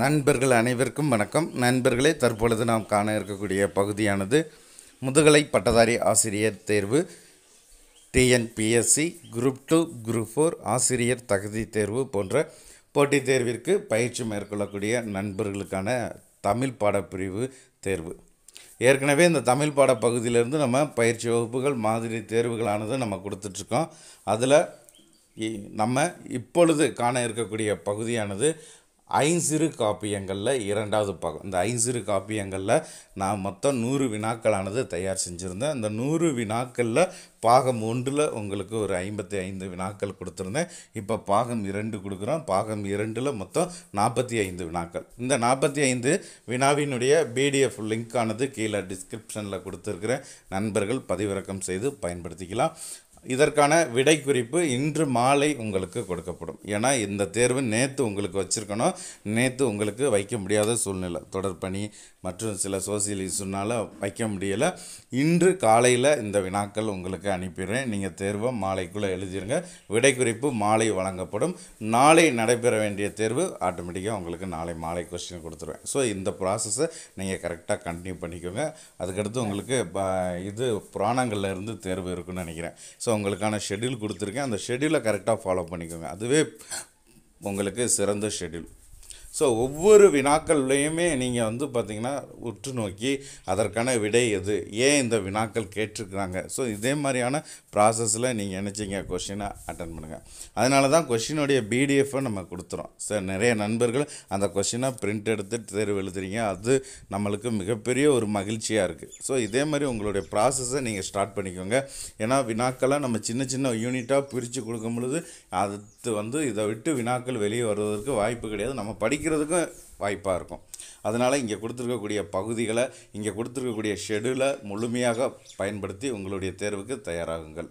நண்பர்கள் அனைவருக்கும் வணக்கம் நண்பர்களே தற்பொழுது நாம் காண இருக்கக்கூடிய பகுதியானது முதுகலை பட்டதாரி ஆசிரியர் தேர்வு TNPSC group two group four ஆசிரியர் தகுதி தேர்வு போன்ற போட்டித் தேர்விற்கு பயிற்சி மேற்கொள்ளக்கூடிய நண்பர்களுக்கான தமிழ் பாடப்பிரிவு தேர்வு ஏற்கனவே இந்த தமிழ் பாட பகுதியிலேருந்து நம்ம பயிற்சி வகுப்புகள் மாதிரி தேர்வுகளானது நம்ம கொடுத்துட்ருக்கோம் அதில் நம்ம இப்பொழுது காண இருக்கக்கூடிய பகுதியானது ஐந்திரு காப்பியங்களில் இரண்டாவது பாகம் இந்த ஐந்திரு காப்பியங்களில் நான் மொத்தம் நூறு வினாக்களானது தயார் செஞ்சுருந்தேன் இந்த நூறு வினாக்களில் பாகம் ஒன்றில் உங்களுக்கு ஒரு ஐம்பத்தி ஐந்து வினாக்கள் கொடுத்துருந்தேன் இப்போ பாகம் இரண்டு கொடுக்குறோம் பாகம் இரண்டில் மொத்தம் நாற்பத்தி ஐந்து வினாக்கள் இந்த நாற்பத்தி ஐந்து வினாவினுடைய பிடிஎஃப் லிங்க்கானது கீழே டிஸ்கிரிப்ஷனில் கொடுத்துருக்குறேன் நண்பர்கள் பதிவிறக்கம் செய்து பயன்படுத்திக்கலாம் இதற்கான விடை குறிப்பு இன்று மாலை உங்களுக்கு கொடுக்கப்படும் ஏன்னா இந்த தேர்வு நேற்று உங்களுக்கு வச்சுருக்கணும் நேற்று உங்களுக்கு வைக்க முடியாத சூழ்நிலை தொடர்பணி மற்றும் சில சோசியல் இஷ்யூனால் வைக்க முடியலை இன்று காலையில் இந்த வினாக்கள் உங்களுக்கு அனுப்பிடுறேன் நீங்கள் தேர்வை மாலைக்குள்ளே எழுதிருங்க விடை குறிப்பு மாலை வழங்கப்படும் நாளை நடைபெற வேண்டிய தேர்வு ஆட்டோமேட்டிக்காக உங்களுக்கு நாளை மாலை கொஸ்டின் கொடுத்துருவேன் ஸோ இந்த ப்ராசஸை நீங்கள் கரெக்டாக கண்டினியூ பண்ணிக்கோங்க அதுக்கடுத்து உங்களுக்கு இது புராணங்கள்லேருந்து தேர்வு இருக்குன்னு நினைக்கிறேன் ஸோ உங்களுக்கான ஷெடியூல் கொடுத்துருக்கேன் அந்த ஷெடியூலை கரெக்டாக ஃபாலோ பண்ணிக்கோங்க அதுவே உங்களுக்கு சிறந்த ஷெடியூல் ஸோ ஒவ்வொரு வினாக்கள்லையுமே நீங்கள் வந்து பார்த்திங்கன்னா உற்று நோக்கி அதற்கான விடை எது ஏன் இந்த வினாக்கள் கேட்டிருக்கிறாங்க ஸோ இதே மாதிரியான ப்ராசஸில் நீங்கள் நினச்சிங்க கொஷினை அட்டன் பண்ணுங்கள் அதனால தான் கொஷினுடைய பிடிஎஃப்பை நம்ம கொடுத்துறோம் சார் நிறைய நண்பர்கள் அந்த கொஷினை பிரிண்ட் எடுத்து தேர்வு எழுதுறீங்க அது நம்மளுக்கு மிகப்பெரிய ஒரு மகிழ்ச்சியாக இருக்குது ஸோ இதே மாதிரி உங்களுடைய ப்ராசஸை நீங்கள் ஸ்டார்ட் பண்ணிக்கோங்க ஏன்னா வினாக்கெல்லாம் நம்ம சின்ன சின்ன யூனிட்டாக பிரித்து கொடுக்கும் பொழுது அது வந்து இதை விட்டு வினாக்கள் வெளியே வருவதற்கு வாய்ப்பு கிடையாது நம்ம படிக்க படிக்கிறதுக்கும் வாய்ப்பாக இருக்கும் அதனால் இங்கே கொடுத்துருக்கக்கூடிய பகுதிகளை இங்கே கொடுத்துருக்கக்கூடிய ஷெடியூலை முழுமையாக பயன்படுத்தி உங்களுடைய தேர்வுக்கு தயாராகுங்கள்